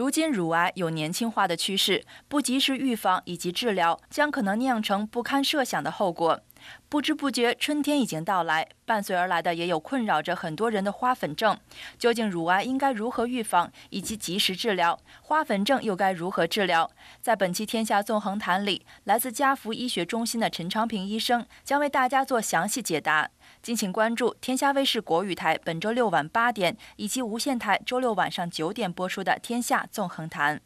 如今，乳癌有年轻化的趋势，不及时预防以及治疗，将可能酿成不堪设想的后果。不知不觉，春天已经到来，伴随而来的也有困扰着很多人的花粉症。究竟乳癌应该如何预防以及及时治疗？花粉症又该如何治疗？在本期《天下纵横谈》里，来自家福医学中心的陈昌平医生将为大家做详细解答。敬请关注《天下卫视国语台》本周六晚八点以及无线台周六晚上九点播出的《天下纵横谈》。